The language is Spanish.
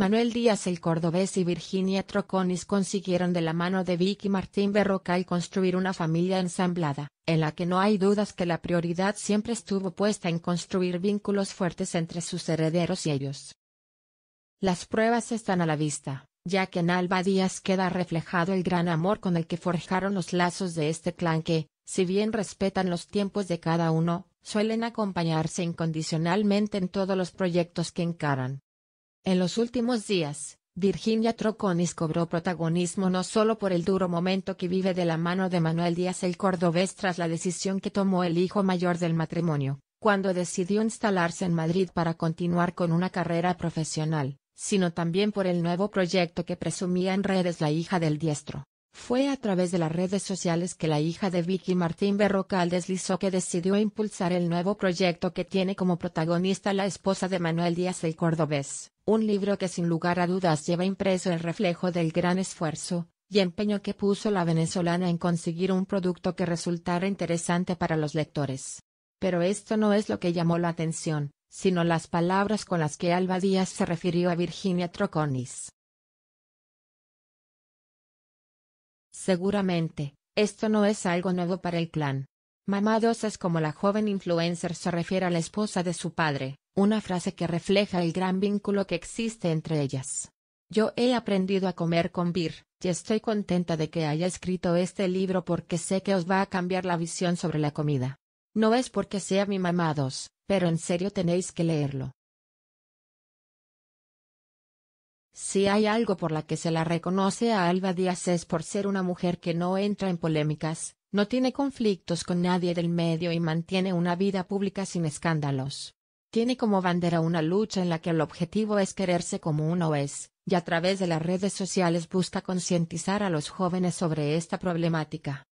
Manuel Díaz el Cordobés y Virginia Troconis consiguieron de la mano de Vicky Martín Berrocal construir una familia ensamblada, en la que no hay dudas que la prioridad siempre estuvo puesta en construir vínculos fuertes entre sus herederos y ellos. Las pruebas están a la vista, ya que en Alba Díaz queda reflejado el gran amor con el que forjaron los lazos de este clan que, si bien respetan los tiempos de cada uno, suelen acompañarse incondicionalmente en todos los proyectos que encaran. En los últimos días, Virginia Troconis cobró protagonismo no solo por el duro momento que vive de la mano de Manuel Díaz el Cordobés tras la decisión que tomó el hijo mayor del matrimonio, cuando decidió instalarse en Madrid para continuar con una carrera profesional, sino también por el nuevo proyecto que presumía en redes la hija del diestro. Fue a través de las redes sociales que la hija de Vicky Martín Berrocal deslizó que decidió impulsar el nuevo proyecto que tiene como protagonista la esposa de Manuel Díaz el Cordobés, un libro que sin lugar a dudas lleva impreso el reflejo del gran esfuerzo y empeño que puso la venezolana en conseguir un producto que resultara interesante para los lectores. Pero esto no es lo que llamó la atención, sino las palabras con las que Alba Díaz se refirió a Virginia Troconis. Seguramente, esto no es algo nuevo para el clan, Mamá es como la joven influencer se refiere a la esposa de su padre, una frase que refleja el gran vínculo que existe entre ellas. Yo he aprendido a comer con Vir, y estoy contenta de que haya escrito este libro porque sé que os va a cambiar la visión sobre la comida. No es porque sea mi mamá pero en serio tenéis que leerlo. Si hay algo por la que se la reconoce a Alba Díaz es por ser una mujer que no entra en polémicas, no tiene conflictos con nadie del medio y mantiene una vida pública sin escándalos. Tiene como bandera una lucha en la que el objetivo es quererse como uno es, y a través de las redes sociales busca concientizar a los jóvenes sobre esta problemática.